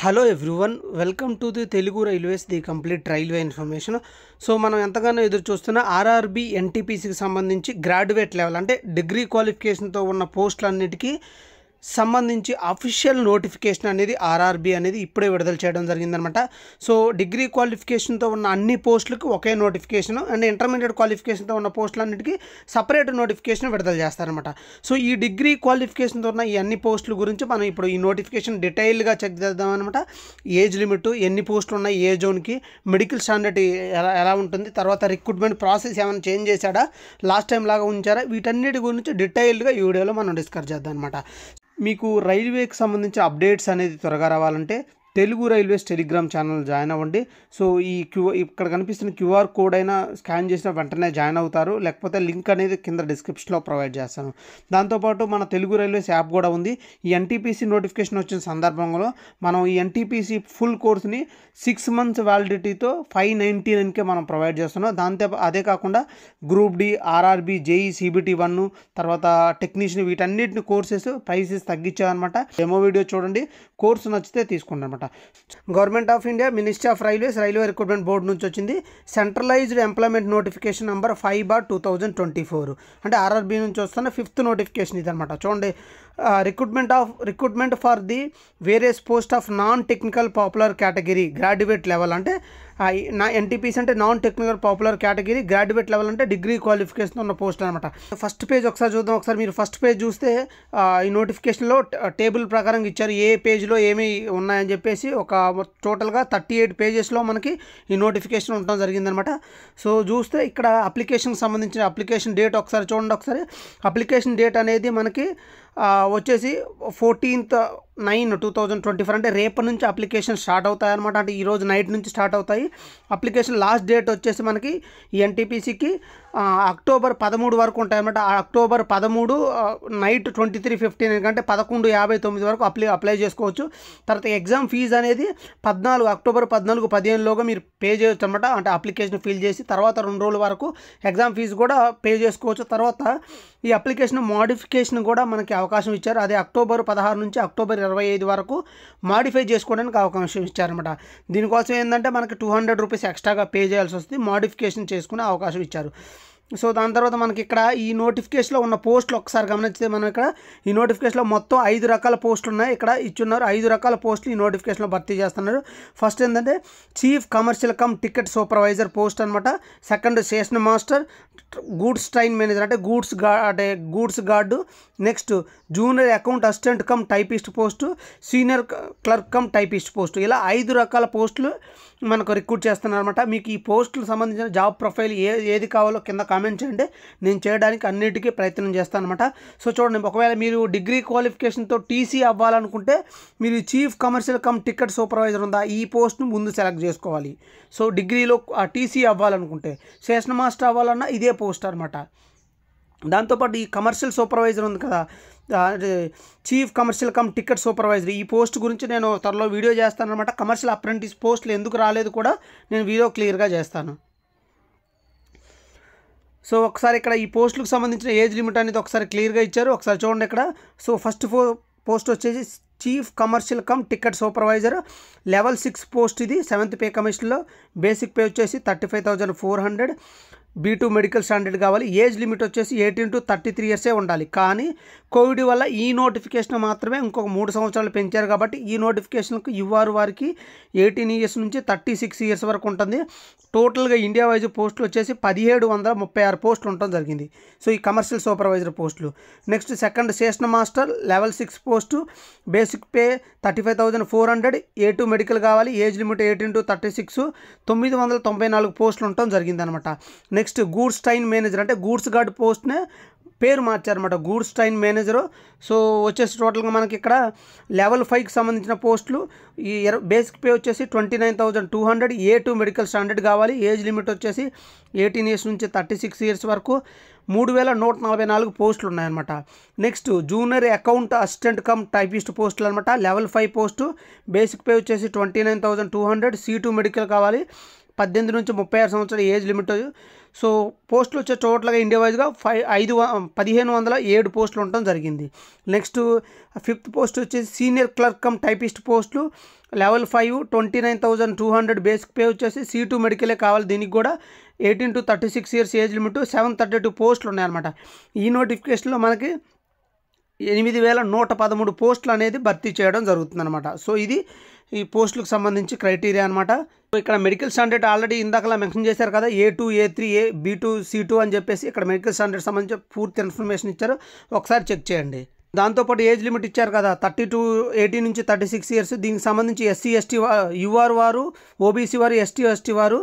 hello everyone welcome to the Telugu railways the complete railway information so మనం ఎంతగానో ఎదురు చూస్తున్న ఆర్ఆర్బి ఎన్టీపీసీకి సంబంధించి గ్రాడ్యుయేట్ లెవెల్ అంటే డిగ్రీ క్వాలిఫికేషన్తో ఉన్న పోస్టులన్నిటికీ సంబంధించి అఫీషియల్ నోటిఫికేషన్ అనేది ఆర్ఆర్బి అనేది ఇప్పుడే విడుదల చేయడం జరిగిందనమాట సో డిగ్రీ క్వాలిఫికేషన్తో ఉన్న అన్ని పోస్టులకు ఒకే నోటిఫికేషన్ అండ్ ఇంటర్మీడియట్ క్వాలిఫికేషన్తో ఉన్న పోస్టులన్నిటికీ సపరేట్ నోటిఫికేషన్ విడుదల చేస్తారనమాట సో ఈ డిగ్రీ క్వాలిఫికేషన్తో ఉన్న ఈ అన్ని పోస్టుల గురించి మనం ఇప్పుడు ఈ నోటిఫికేషన్ డీటెయిల్గా చెక్ చేద్దామన్నమాట ఏజ్ లిమిట్ ఎన్ని పోస్టులు ఉన్నాయి ఏ జోన్కి మెడికల్ స్టాండర్డ్ ఎలా ఎలా ఉంటుంది తర్వాత రిక్రూట్మెంట్ ప్రాసెస్ ఏమైనా చేంజ్ చేశాడా లాస్ట్ టైం లాగా ఉంచారా వీటన్నిటి గురించి డీటెయిల్గా ఈ వీడియోలో మనం డిస్కస్ చేద్దాం అనమాట మీకు రైల్వేకి సంబంధించిన అప్డేట్స్ అనేది త్వరగా రావాలంటే Telugu railways telegram channel join అవ్వండి సో ఈ క్యూ ఇక్కడ కనిపిస్తున్న క్యూఆర్ కోడ్ అయినా స్కాన్ చేసిన వెంటనే జాయిన్ అవుతారు లేకపోతే లింక్ అనేది కింద డిస్క్రిప్షన్లో ప్రొవైడ్ చేస్తాను దాంతోపాటు మన తెలుగు రైల్వేస్ యాప్ కూడా ఉంది ఈ ఎన్టీపీసీ నోటిఫికేషన్ వచ్చిన సందర్భంలో మనం ఈ ఎన్టీపీసీ ఫుల్ కోర్స్ని సిక్స్ మంత్స్ వ్యాలిడిటీతో ఫైవ్ నైంటీ నైన్కే మనం ప్రొవైడ్ చేస్తున్నాం దాంతో అదే కాకుండా group D RRB JE CBT one తర్వాత టెక్నీషియన్ వీటన్నిటిని కోర్సెస్ ప్రైసెస్ తగ్గించామన్నమాట డెమో వీడియో చూడండి కోర్సు నచ్చితే తీసుకుంటాం అనమాట government of India ministry of railways railway recruitment board నుంచి వచ్చింది centralised employment notification number five bar two thousand twenty four అంటే ఆర్ఆర్బీ నుంచి వస్తున్న ఫిఫ్త్ నోటిఫికేషన్ ఇదనమాట చూడండి recruitment of recruitment for the various post of non technical popular category graduate level అంటే నా NTPC అంటే non technical popular category graduate level అంటే degree qualification ఉన్న పోస్ట్ అనమాట ఫస్ట్ పేజ్ ఒకసారి చూద్దాం ఒకసారి మీరు ఫస్ట్ పేజ్ చూస్తే ఈ నోటిఫికేషన్లో టేబుల్ ప్రకారం ఇచ్చారు ఏ పేజ్లో ఏమి ఉన్నాయని చెప్పేసి ఒక టోటల్గా థర్టీ ఎయిట్ పేజెస్లో మనకి ఈ నోటిఫికేషన్ ఉండడం జరిగిందనమాట సో చూస్తే ఇక్కడ అప్లికేషన్కి సంబంధించిన అప్లికేషన్ డేట్ ఒకసారి చూడండి ఒకసారి అప్లికేషన్ డేట్ అనేది మనకి వచ్చేసి fourteenth nine two thousand twenty four అంటే రేపటి నుంచి అప్లికేషన్ స్టార్ట్ అవుతాయి అనమాట అంటే ఈరోజు నైట్ నుంచి స్టార్ట్ అవుతాయి అప్లికేషన్ లాస్ట్ డేట్ వచ్చేసి మనకి ఎన్టీపీసీకి అక్టోబర్ పదమూడు వరకు ఉంటాయన్నమాట అక్టోబర్ పదమూడు నైట్ ట్వంటీ త్రీ ఫిఫ్టీన్ ఎందుకంటే పదకొండు యాభై తొమ్మిది వరకు అప్లై అప్లై చేసుకోవచ్చు తర్వాత ఎగ్జామ్ ఫీజు అనేది పద్నాలుగు అక్టోబర్ పద్నాలుగు పదిహేనులోగా మీరు పే చేయొచ్చు అనమాట అంటే అప్లికేషన్ ఫిల్ చేసి తర్వాత రెండు రోజుల వరకు ఎగ్జామ్ ఫీజు కూడా పే చేసుకోవచ్చు తర్వాత ఈ అప్లికేషన్ మోడిఫికేషన్ కూడా మనకి అవకాశం ఇచ్చారు అదే అక్టోబర్ పదహారు నుంచి అక్టోబర్ ఇరవై ఐదు వరకు మాడిఫై చేసుకోవడానికి అవకాశం ఇచ్చారనమాట దీనికోసం ఏంటంటే మనకి టూ హండ్రెడ్ రూపీస్ ఎక్స్ట్రాగా పే చేయాల్సి వస్తుంది మాడిఫికేషన్ చేసుకునే అవకాశం ఇచ్చారు సో దాని తర్వాత మనకి ఇక్కడ ఈ నోటిఫికేషన్లో ఉన్న పోస్టులు ఒకసారి గమనించే మనం ఇక్కడ ఈ నోటిఫికేషన్లో మొత్తం ఐదు రకాల పోస్టులు ఉన్నాయి ఇక్కడ ఇచ్చున్నారు ఐదు రకాల పోస్టులు ఈ నోటిఫికేషన్లో భర్తీ చేస్తున్నారు ఫస్ట్ ఏంటంటే chief commercial cum ticket supervisor post అనమాట second station master goods train manager అంటే గూడ్స్ గా అంటే goods guard next junior account assistant cum typist post senior clerk cum typist post ఇలా ఐదు రకాల పోస్టులు మనకు రిక్రూట్ చేస్తున్నారనమాట మీకు ఈ పోస్టులు సంబంధించిన జాబ్ ప్రొఫైల్ ఏ ఏది కావాలో కింద కామెంట్ చేయండి నేను చేయడానికి అన్నిటికీ ప్రయత్నం చేస్తాను అనమాట సో చూడండి ఒకవేళ మీరు డిగ్రీ క్వాలిఫికేషన్తో టీసీ అవ్వాలనుకుంటే మీరు chief commercial cum ticket supervisor ఉందా ఈ పోస్ట్ను ముందు సెలెక్ట్ చేసుకోవాలి సో డిగ్రీలో టీసీ అవ్వాలనుకుంటే సేషన్ మాస్టర్ అవ్వాలన్నా ఇదే పోస్ట్ అనమాట దాంతోపాటు ఈ కమర్షియల్ సూపర్వైజర్ ఉంది కదా chief commercial cum ticket supervisor ఈ పోస్ట్ గురించి నేను త్వరలో వీడియో చేస్తాను అనమాట కమర్షియల్ అప్రెంటిస్ పోస్టులు ఎందుకు రాలేదు కూడా నేను వీడియో క్లియర్గా చేస్తాను సో ఒకసారి ఇక్కడ ఈ పోస్టులకు సంబంధించిన ఏజ్ లిమిట్ అనేది ఒకసారి క్లియర్గా ఇచ్చారు ఒకసారి చూడండి ఇక్కడ సో ఫస్ట్ పోస్ట్ వచ్చేసి chief commercial cum ticket supervisor level six post ఇది సెవెంత్ పే కమిషన్లో బేసిక్ పే వచ్చేసి thirty five thousand four hundred B two medical standard కావాలి ఏజ్ లిమిట్ వచ్చేసి ఎయిటీన్ టు థర్టీ త్రీ ఇయర్సే ఉండాలి కానీ కోవిడ్ వల్ల ఈ నోటిఫికేషన్ మాత్రమే ఇంకొక మూడు సంవత్సరాలు పెంచారు కాబట్టి ఈ నోటిఫికేషన్కి ఇవ్వరు వారికి ఎయిటీన్ ఇయర్స్ నుంచి థర్టీ సిక్స్ ఇయర్స్ వరకు ఉంటుంది టోటల్గా ఇండియా వైజ్ పోస్టులు వచ్చేసి పదిహేడు వందల ముప్పై ఆరు పోస్టులు ఉండటం జరిగింది సో ఈ కమర్షియల్ సూపర్వైజర్ పోస్టులు next second station master level six post basic pay thirty five thousand four hundred A two medical కావాలి age limit eighteen to thirty six తొమ్మిది వందల తొంభై నాలుగు పోస్టులు ఉండటం జరిగిందనమాట నెక్స్ట్ గూడ్స్ టైన్ మేనేజర్ అంటే గూడ్స్ గార్డ్ పోస్ట్నే పేరు మార్చారనమాట గూడ్స్ ట్రైన్ మేనేజరు సో వచ్చేసి టోటల్గా మనకి ఇక్కడ లెవెల్ ఫైవ్కి సంబంధించిన పోస్టులు ఈ బేసిక్ పే వచ్చేసి twenty nine thousand two hundred A two medical standard కావాలి ఏజ్ లిమిట్ వచ్చేసి ఎయిటీన్ ఇయర్స్ నుంచి థర్టీ సిక్స్ ఇయర్స్ వరకు మూడు వేల నూట నలభై నాలుగు పోస్టులు ఉన్నాయన్నమాట next junior account assistant cum typist పోస్టులు అనమాట level five post basic pay వచ్చేసి twenty nine thousand two hundred C two medical కావాలి పద్దెనిమిది నుంచి ముప్పై ఆరు సంవత్సరాల ఏజ్ లిమిట్ సో పోస్టులు వచ్చే టోటల్గా ఇండియా వైజ్గా ఫైవ్ ఐదు పదిహేను వందల ఏడు పోస్టులు ఉండటం జరిగింది నెక్స్ట్ ఫిఫ్త్ పోస్ట్ వచ్చేసి సీనియర్ క్లర్క్ కమ్ టైపిస్ట్ పోస్టులు level five twenty nine thousand two hundred basic pay వచ్చేసి సీ టూ మెడికలే కావాలి దీనికి కూడా eighteen to thirty six years age limit seven thirty two పోస్టులు ఉన్నాయన్నమాట ఈ నోటిఫికేషన్లో మనకి ఎనిమిది వేల నూట పదమూడు పోస్టులు అనేది భర్తీ చేయడం జరుగుతుందన్నమాట సో ఇది ఈ పోస్టులకు సంబంధించి క్రైటీరియా అనమాట ఇక్కడ మెడికల్ స్టాండర్డ్ ఆల్రెడీ ఇందాకలా మెన్షన్ చేశారు కదా A two A three A B two C two అని చెప్పేసి ఇక్కడ మెడికల్ స్టాండర్డ్ సంబంధించి పూర్తి ఇన్ఫర్మేషన్ ఇచ్చారు ఒకసారి చెక్ చేయండి దాంతోపాటు ఏజ్ లిమిట్ ఇచ్చారు కదా థర్టీ టూ ఎయిటీ నుంచి థర్టీ సిక్స్ ఇయర్స్ దీనికి సంబంధించి ఎస్సీ ఎస్టీ యుఆర్ వారు ఓబీసీ వారు ఎస్టీ ఎస్టీ వారు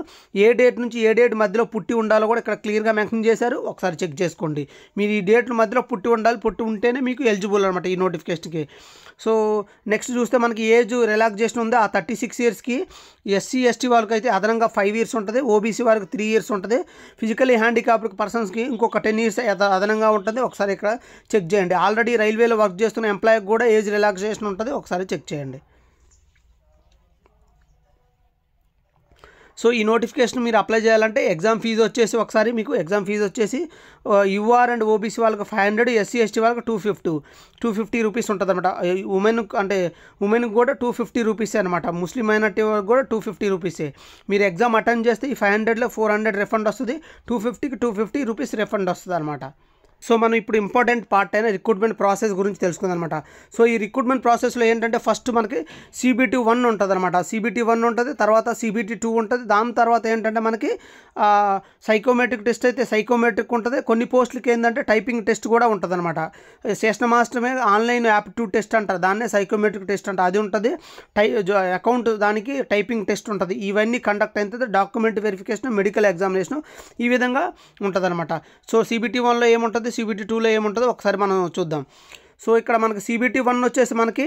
ఏ డేట్ నుంచి ఏ డేట్ మధ్యలో పుట్టి ఉండాలో కూడా ఇక్కడ క్లియర్గా మెన్షన్ చేశారు ఒకసారి చెక్ చేసుకోండి మీరు ఈ డేట్ల మధ్యలో పుట్టి ఉండాలి పుట్టి ఉంటేనే మీకు ఎలిజిబుల్ అనమాట ఈ నోటిఫికేషన్కి సో నెక్స్ట్ చూస్తే మనకి ఏజ్ రిలాక్సేషన్ ఉంది ఆ థర్టీ సిక్స్ ఇయర్స్కి ఎస్సీ ఎస్టీ అయితే అదనంగా ఫైవ్ ఇయర్స్ ఉంటుంది ఓబీసీ వారికి త్రీ ఇయర్స్ ఉంటుంది ఫిజికలీ హ్యాండిక్యాప్డ్ పర్సన్స్కి ఇంకొక టెన్ ఇయర్స్ అదనంగా ఉంటుంది ఒకసారి ఇక్కడ చెక్ చేయండి ఆల్రెడీ రైల్వే రైల్వేలో వర్క్ చేస్తున్న ఎంప్లాయీకి కూడా ఏజ్ రిలాక్సేషన్ ఉంటుంది ఒకసారి చెక్ చేయండి సో ఈ నోటిఫికేషన్ మీరు అప్లై చేయాలంటే ఎగ్జామ్ ఫీజు వచ్చేసి ఒకసారి మీకు ఎగ్జామ్ ఫీజు వచ్చేసి యూఆర్ అండ్ ఓబీసీ వాళ్ళకి ఫైవ్ హండ్రెడ్ ఎస్సీ ఎస్టీ వాళ్ళకి two fifty two fifty rupees ఉంటుంది అనమాట ఉమెన్ అంటే ఉమెన్కి కూడా టూ ఫిఫ్టీ రూపీసే అనమాట ముస్లిం మైనార్టీ వాళ్ళకి కూడా టూ ఫిఫ్టీ రూపీసే మీరు ఎగ్జామ్ అటెండ్ చేస్తే ఈ ఫైవ్ హండ్రెడ్లో ఫోర్ హండ్రెడ్ రిఫండ్ వస్తుంది టూ ఫిఫ్టీకి టూ ఫిఫ్టీ రూపీస్ రిఫండ్ వస్తుంది అనమాట సో మనం ఇప్పుడు ఇంపార్టెంట్ పార్ట్ అయిన రిక్రూట్మెంట్ ప్రాసెస్ గురించి తెలుసుకుందనమాట సో ఈ రిక్రూట్మెంట్ ప్రాసెస్లో ఏంటంటే ఫస్ట్ మనకి సిబిటి వన్ ఉంటుంది అనమాట సిబిటి వన్ ఉంటుంది తర్వాత సిబిటి టూ ఉంటుంది దాని తర్వాత ఏంటంటే మనకి సైకోమెట్రిక్ టెస్ట్ అయితే సైకోమెట్రిక్ ఉంటుంది కొన్ని పోస్టులకి ఏంటంటే టైపింగ్ టెస్ట్ కూడా ఉంటుంది అనమాట సెషన్ మాస్టర్ మీద ఆన్లైన్ యాప్టిట్యూడ్ టెస్ట్ అంటారు దాన్నే సైకోమెట్రిక్ టెస్ట్ అంటారు అది ఉంటుంది టై అకౌంట్ దానికి టైపింగ్ టెస్ట్ ఉంటుంది ఇవన్నీ కండక్ట్ అయిన తర్వాత డాక్యుమెంట్ వెరిఫికేషన్ మెడికల్ ఎగ్జామినేషన్ ఈ విధంగా ఉంటుంది అనమాట సో సిబిటి వన్లో ఏముంటుంది సిబిటీ టూలో ఏముంటుందో ఒకసారి మనం చూద్దాం సో ఇక్కడ మనకి సిబిటీ వన్ వచ్చేసి మనకి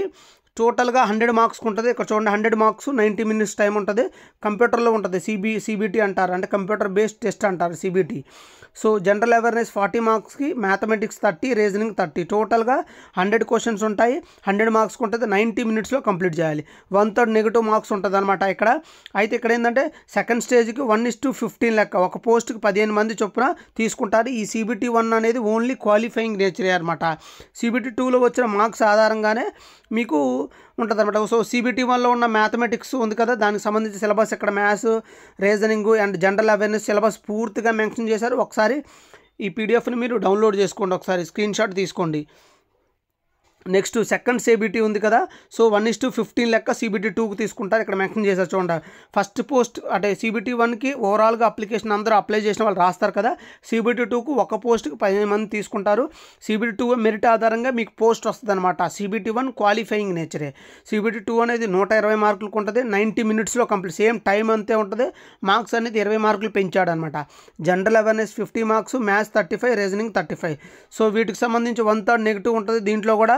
టోటల్గా హండ్రెడ్ మార్క్స్కి ఉంటుంది ఇక్కడ చూడండి hundred marks ninety minutes time ఉంటుంది కంప్యూటర్లో ఉంటుంది సిబి సిబిటీ అంటారు అంటే కంప్యూటర్ బేస్డ్ టెస్ట్ అంటారు CBT so general awareness forty మార్క్స్కి మ్యాథమెటిక్స్ థర్టీ రీజనింగ్ థర్టీ టోటల్గా హండ్రెడ్ క్వశ్చన్స్ ఉంటాయి హండ్రెడ్ మార్క్స్కి ఉంటుంది నైంటీ మినిట్స్లో కంప్లీట్ చేయాలి వన్ థర్డ్ నెగిటివ్ మార్క్స్ ఉంటుంది అనమాట ఇక్కడ అయితే ఇక్కడ ఏంటంటే సెకండ్ స్టేజ్కి వన్ ఇస్ టు ఫిఫ్టీన్ లెక్క ఒక పోస్ట్కి పదిహేను మంది చొప్పున తీసుకుంటారు ఈ సిబిటీ వన్ అనేది ఓన్లీ క్వాలిఫైయింగ్ నేచర్ అనమాట సిబిటీ టూలో వచ్చిన మార్క్స్ ఆధారంగానే మీకు ఉంటుంది అనమాట సో సిబిటీ వన్లో ఉన్న మ్యాథమెటిక్స్ ఉంది కదా దానికి సంబంధించి సిలబస్ ఇక్కడ maths reasoning and general awareness syllabus పూర్తిగా మెన్షన్ చేశారు ఒకసారి ఈ పీడిఎఫ్ని మీరు డౌన్లోడ్ చేసుకోండి ఒకసారి స్క్రీన్షాట్ తీసుకోండి నెక్స్ట్ సెకండ్ సేబిటీ ఉంది కదా so one is to fifteen లెక్క సిబిటీ టూకి తీసుకుంటారు ఇక్కడ మెన్షన్ చేశారు చూడండి ఫస్ట్ పోస్ట్ అంటే సిబిటీ వన్కి ఓవరాల్గా అప్లికేషన్ అందరూ అప్లై చేసిన వాళ్ళు రాస్తారు కదా సిబిటీ టూకు ఒక పోస్ట్కి పదిహేను మంది తీసుకుంటారు సిబిటీ టూ మెరిట్ ఆధారంగా మీకు పోస్ట్ వస్తుంది అనమాట సిబిటీ వన్ క్వాలిఫైయింగ్ నేచరే సిబిటీ టూ అనేది నూట ఇరవై మార్కులకు ఉంటుంది నైంటీ మినిట్స్లో కంప్లీట్ సేమ్ టైం అంతే ఉంటుంది మార్క్స్ అనేది ఇరవై మార్కులు పెంచాడనమాట general awareness fifty marks maths thirty five reasoning thirty five so వీటికి సంబంధించి వన్ థర్డ్ నెగిటివ్ ఉంటుంది దీంట్లో కూడా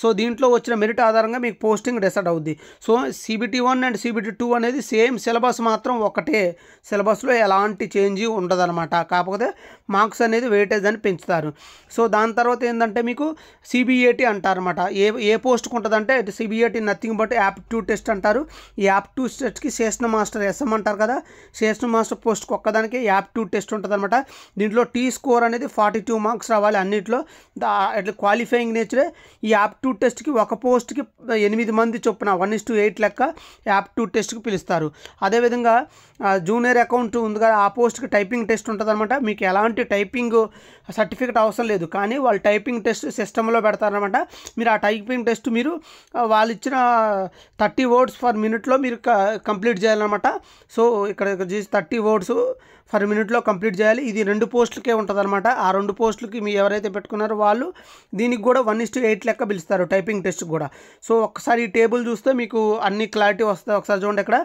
సో దీంట్లో వచ్చిన మెరిట్ ఆధారంగా మీకు పోస్టింగ్ డిసైడ్ అవుద్ది so CBT one and CBT two అనేది సేమ్ సిలబస్ మాత్రం ఒకటే సిలబస్లో ఎలాంటి చేంజ్ ఉండదన్నమాట కాకపోతే మార్క్స్ అనేది వెయిటేజ్ అని పెంచుతారు సో దాని తర్వాత ఏంటంటే మీకు సిబిఏటీ అంటారనమాట ఏ ఏ పోస్ట్కి ఉంటుందంటే CBAT nothing but two test అంటారు ఈ టూ టెస్ట్కి శేషణ మాస్టర్ ఎస్ఎం అంటారు కదా శేషణ మాస్టర్ పోస్ట్కి ఒక్కదానికి టూ టెస్ట్ ఉంటుందన్నమాట దీంట్లో టీ స్కోర్ అనేది ఫార్టీ టూ మార్క్స్ రావాలి అన్నింటిలో అట్లా క్వాలిఫైయింగ్ నేచరే ఈ యాప్ టూ టెస్ట్కి ఒక పోస్ట్కి ఎనిమిది మంది చొప్పున వన్ ఇస్ టు ఎయిట్ లెక్క యాప్ టూ టెస్ట్కి పిలుస్తారు అదేవిధంగా జూనియర్ అకౌంట్ ఉంది కదా ఆ పోస్ట్కి టైపింగ్ టెస్ట్ ఉంటుందన్నమాట మీకు ఎలాంటి టైపింగ్ సర్టిఫికేట్ అవసరం లేదు కానీ వాళ్ళు టైపింగ్ టెస్ట్ సిస్టంలో పెడతారనమాట మీరు ఆ టైపింగ్ టెస్ట్ మీరు వాళ్ళు ఇచ్చిన థర్టీ వర్డ్స్ పర్ మినిట్లో మీరు కంప్లీట్ చేయాలన్నమాట సో ఇక్కడ థర్టీ వర్డ్స్ పర్ మినిట్లో కంప్లీట్ చేయాలి ఇది రెండు పోస్టులకే ఉంటుంది అనమాట ఆ రెండు పోస్టులకి మీ ఎవరైతే పెట్టుకున్నారో వాళ్ళు దీనికి కూడా వన్ ఇస్టు ఎయిట్ లెక్క పిలుస్తారు టైపింగ్ టెస్ట్ కూడా సో ఒకసారి ఈ టేబుల్ చూస్తే మీకు అన్ని క్లారిటీ వస్తాయి ఒకసారి చూడండి ఇక్కడ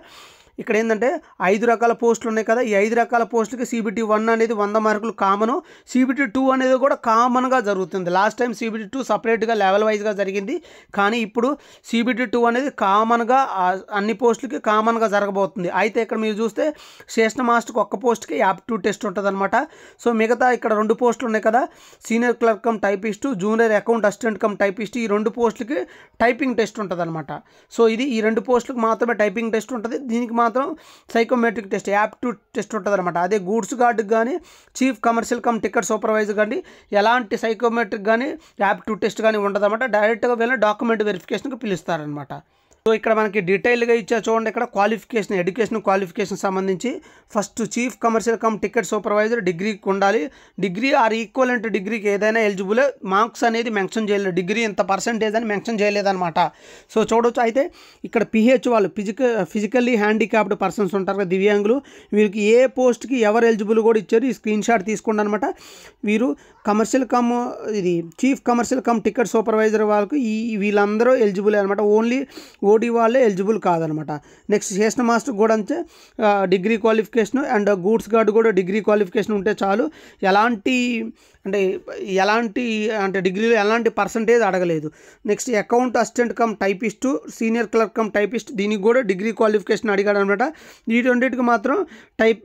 ఇక్కడ ఏంటంటే ఐదు రకాల పోస్టులు ఉన్నాయి కదా ఈ ఐదు రకాల పోస్టులకి సిబిటి వన్ అనేది వంద మార్కులు కామను సిబిటి టూ అనేది కూడా కామన్గా జరుగుతుంది లాస్ట్ టైం సిబిటి టూ సపరేట్గా లెవెల్ వైజ్గా జరిగింది కానీ ఇప్పుడు సిబిటి టూ అనేది కామన్గా అన్ని పోస్టులకి కామన్గా జరగబోతుంది అయితే ఇక్కడ మీరు చూస్తే స్టేషన్ మాస్టర్కి ఒక్క పోస్ట్కి టూ టెస్ట్ ఉంటుంది సో మిగతా ఇక్కడ రెండు పోస్టులు ఉన్నాయి కదా senior clerk cum typist junior account assistant cum typist ఈ రెండు పోస్టులకి టైపింగ్ టెస్ట్ ఉంటుంది సో ఇది ఈ రెండు పోస్టులకు మాత్రమే టైపింగ్ టెస్ట్ ఉంటుంది దీనికి మాత్రం సైకోమెట్రిక్ టెస్ట్ యాప్ట్యూడ్ టెస్ట్ ఉంటుందన్నమాట అదే గూడ్స్ గార్డ్కి కానీ chief commercial cum ticket supervisor కానీ ఎలాంటి సైకోమెట్రిక్ కానీ యాప్ట్యూడ్ టెస్ట్ కానీ అనమాట డైరెక్ట్గా వెళ్ళిన డాక్యుమెంట్ వెరిఫికేషన్కి పిలుస్తారనమాట సో ఇక్కడ మనకి డీటెయిల్గా ఇచ్చా చూడండి ఇక్కడ క్వాలిఫికేషన్ ఎడ్యుకేషన్ క్వాలిఫికేషన్ సంబంధించి first chief commercial cum ticket supervisor డిగ్రీకి ఉండాలి డిగ్రీ ఆర్ ఈక్వలెంట్ డిగ్రీకి ఏదైనా ఎలిజిబుల్ మార్క్స్ అనేది మెన్షన్ చేయలేదు డిగ్రీ ఇంత పర్సంటేజ్ అని మెన్షన్ చేయలేదన్నమాట సో చూడవచ్చు అయితే ఇక్కడ పిహెచ్ వాళ్ళు ఫిజిక ఫిజికల్లీ హ్యాండిక్యాప్డ్ పర్సన్స్ ఉంటారు కదా దివ్యాంగులు వీరికి ఏ పోస్ట్కి ఎవరు ఎలిజిబుల్ కూడా ఇచ్చారు ఈ స్క్రీన్ షాట్ తీసుకోండి అనమాట వీరు కమర్షియల్ కమ్ ఇది chief commercial cum ticket supervisor వాళ్ళకు ఈ వీళ్ళందరూ ఎలిజిబుల్ అనమాట ఓన్లీ ఓ ఓడి వాళ్ళే ఎలిజిబుల్ కాదనమాట నెక్స్ట్ చేసిన మాస్టర్ కూడా అంతే degree qualification and goods guard కూడా డిగ్రీ క్వాలిఫికేషన్ ఉంటే చాలు ఎలాంటి అంటే ఎలాంటి అంటే డిగ్రీలో ఎలాంటి పర్సంటేజ్ అడగలేదు next account assistant cum typist senior clerk cum typist దీనికి కూడా డిగ్రీ క్వాలిఫికేషన్ అడిగాడు అనమాట ఈ రెండింటికి మాత్రం టైప్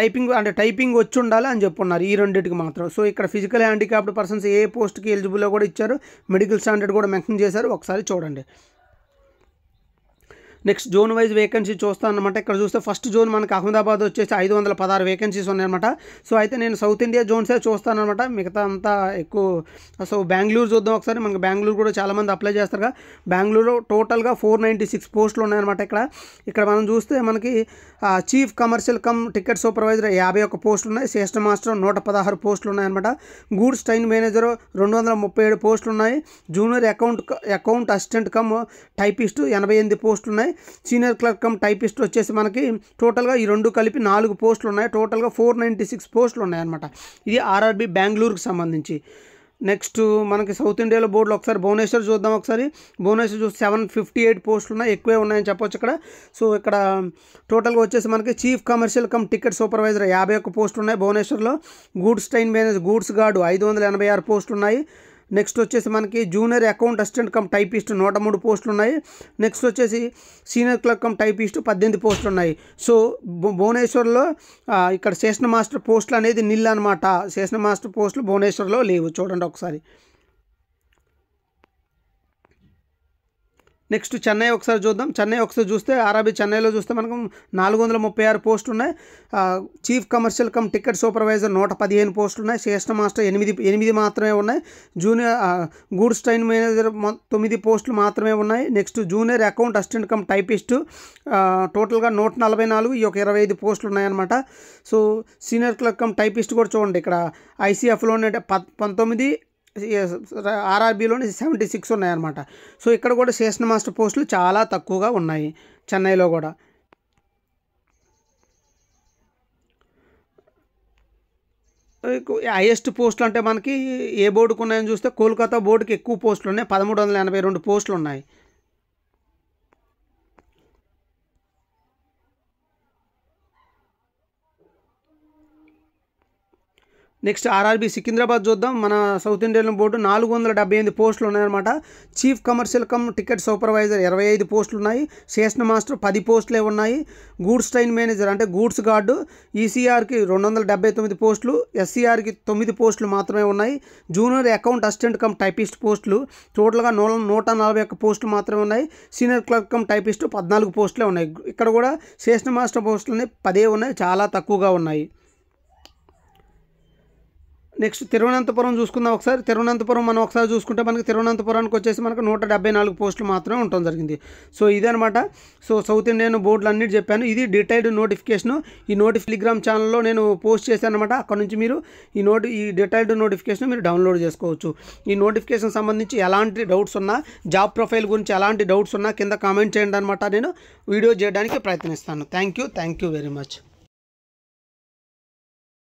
టైపింగ్ అంటే టైపింగ్ వచ్చి ఉండాలి అని చెప్పున్నారు ఈ రెండింటికి మాత్రం సో ఇక్కడ ఫిజికల్ హ్యాండిక్యాప్డ్ పర్సన్స్ ఏ పోస్ట్కి ఎలిజిబుల్లో కూడా ఇచ్చారు మెడికల్ స్టాండర్డ్ కూడా మెన్షన్ చేశారు ఒకసారి చూడండి నెక్స్ట్ జోన్ వైజ్ వేకెన్సీ చూస్తానమాట అనమాట ఇక్కడ చూస్తే ఫస్ట్ జోన్ మనకు అహ్మదాబాద్ వచ్చేసి ఐదు వందల పదహారు వేకెన్సీస్ ఉన్నాయన్నమాట సో అయితే నేను సౌత్ ఇండియా జోన్సే చూస్తాను అనమాట మిగతా అంతా ఎక్కువ సో బెంగళూరు చూద్దాం ఒకసారి మనకి బెంగళూరు కూడా చాలామంది అప్లై చేస్తారుగా బెంగళూరులో టోటల్గా ఫోర్ నైంటీ సిక్స్ పోస్టులు ఉన్నాయన్నమాట ఇక్కడ ఇక్కడ మనం చూస్తే మనకి chief commercial cum ticket supervisor యాభై ఒక్క పోస్టులు ఉన్నాయి శ్రేష్ఠ మాస్టర్ నూట పదహారు పోస్టులు ఉన్నాయన్నమాట గూడ్స్ ట్రైన్ మేనేజర్ రెండు వందల ముప్పై ఏడు పోస్టులు ఉన్నాయి junior account account assistant cum typist ఎనభై ఎనిమిది పోస్టులు ఉన్నాయి సీనియర్ క్లర్క్ కమ్ టైపిస్ట్ వచ్చేసి మనకి టోటల్గా ఈ రెండు కలిపి నాలుగు పోస్టులు ఉన్నాయి టోటల్గా ఫోర్ నైంటీ సిక్స్ పోస్టులు ఉన్నాయన్నమాట ఇది ఆర్ఆర్బి బెంగళూరుకు సంబంధించి నెక్స్ట్ మనకి సౌత్ ఇండియాలో బోర్డులో ఒకసారి భువనేశ్వర్ చూద్దాం ఒకసారి భువనేశ్వర్ చూసి సెవెన్ ఫిఫ్టీ ఎయిట్ పోస్టులు ఉన్నాయి ఎక్కువే ఉన్నాయని చెప్పొచ్చు ఇక్కడ సో ఇక్కడ టోటల్గా వచ్చేసి మనకి chief commercial cum ticket supervisor యాభై ఒక్క పోస్టులు ఉన్నాయి భువనేశ్వర్లో goods train manager goods guard ఐదు వందల ఎనభై ఆరు పోస్టులు ఉన్నాయి నెక్స్ట్ వచ్చేసి మనకి junior account assistant cum typist నూట మూడు పోస్టులు ఉన్నాయి నెక్స్ట్ వచ్చేసి సీనియర్ క్లర్క్ కమ్ టైపిస్ట్ పద్దెనిమిది పోస్టులు ఉన్నాయి సో భువనేశ్వర్లో ఇక్కడ సేషన్ మాస్టర్ పోస్టులు అనేది నిల్ అనమాట సేషన్ మాస్టర్ పోస్టులు భువనేశ్వర్లో లేవు చూడండి ఒకసారి నెక్స్ట్ చెన్నై ఒకసారి చూద్దాం చెన్నై ఒకసారి చూస్తే ఆర్ఆర్బీ చెన్నైలో చూస్తే మనకు నాలుగు వందల ముప్పై ఆరు పోస్టులు ఉన్నాయి chief commercial cum ticket supervisor నూట పదిహేను పోస్టులు ఉన్నాయి శ్రేష్ఠ మాస్టర్ ఎనిమిది ఎనిమిది మాత్రమే ఉన్నాయి జూనియర్ గూడ్స్ ట్రైన్ మేనేజర్ తొమ్మిది పోస్టులు మాత్రమే ఉన్నాయి next junior account assistant cum typist టోటల్గా నూట నలభై నాలుగు ఈ యొక్క ఇరవై ఐదు పోస్టులు ఉన్నాయన్నమాట so senior clerk cum typist కూడా చూడండి ఇక్కడ ఐసీఎఫ్లోనే పంతొమ్మిది ఆర్ఆర్బీలోని సెవెంటీ సిక్స్ ఉన్నాయన్నమాట సో ఇక్కడ కూడా స్టేషన్ మాస్టర్ పోస్టులు చాలా తక్కువగా ఉన్నాయి చెన్నైలో కూడా హైయెస్ట్ పోస్టులు అంటే మనకి ఏ బోర్డుకు ఉన్నాయని చూస్తే కోల్కతా బోర్డుకి ఎక్కువ పోస్టులు ఉన్నాయి పదమూడు వందల ఎనభై రెండు పోస్టులు ఉన్నాయి నెక్స్ట్ ఆర్ఆర్బీ సికింద్రాబాద్ చూద్దాం మన సౌత్ ఇండియన్ బోర్డు నాలుగు వందల డెబ్బై ఎనిమిది పోస్టులు ఉన్నాయన్నమాట chief commercial cum ticket supervisor ఇరవై ఐదు పోస్టులు ఉన్నాయి స్టేషన్ మాస్టర్ పది పోస్టులే ఉన్నాయి గూడ్స్ ట్రైన్ మేనేజర్ అంటే గూడ్స్ గార్డు ఈసీఆర్కి రెండు వందల డెబ్బై తొమ్మిది పోస్టులు ఎస్సీఆర్కి తొమ్మిది పోస్టులు మాత్రమే ఉన్నాయి junior account assistant cum typist పోస్టులు టోటల్గా నూ నూట నలభై ఒక్క పోస్టులు మాత్రమే ఉన్నాయి సీనియర్ క్లర్క్ కమ్ టైపిస్ట్ పద్నాలుగు పోస్టులే ఉన్నాయి ఇక్కడ కూడా స్టేషన్ మాస్టర్ పోస్టులు పదే ఉన్నాయి చాలా తక్కువగా ఉన్నాయి నెక్స్ట్ తిరువనంతపురం చూసుకుందాం ఒకసారి తిరువనంతపురం మనం ఒకసారి చూసుకుంటే మనకి తిరువనంతపురానికి వచ్చేసి మనకు నూట డెబ్బై నాలుగు పోస్టులు మాత్రమే ఉండటం జరిగింది సో ఇదనమాట సో సౌత్ ఇండియన్ బోర్డులు అన్నిటి చెప్పాను ఇది డీటెయిల్డ్ నోటిఫికేషన్ ఈ నోటి టెలిగ్రామ్ ఛానల్లో నేను పోస్ట్ చేశాను అనమాట అక్కడ నుంచి మీరు ఈ నోటి ఈ డీటెయిల్డ్ నోటిఫికేషన్ మీరు డౌన్లోడ్ చేసుకోవచ్చు ఈ నోటిఫికేషన్ సంబంధించి ఎలాంటి డౌట్స్ ఉన్నా జాబ్ ప్రొఫైల్ గురించి ఎలాంటి డౌట్స్ ఉన్నా కింద కామెంట్ చేయండి అనమాట నేను వీడియో చేయడానికి ప్రయత్నిస్తాను thank you thank you very much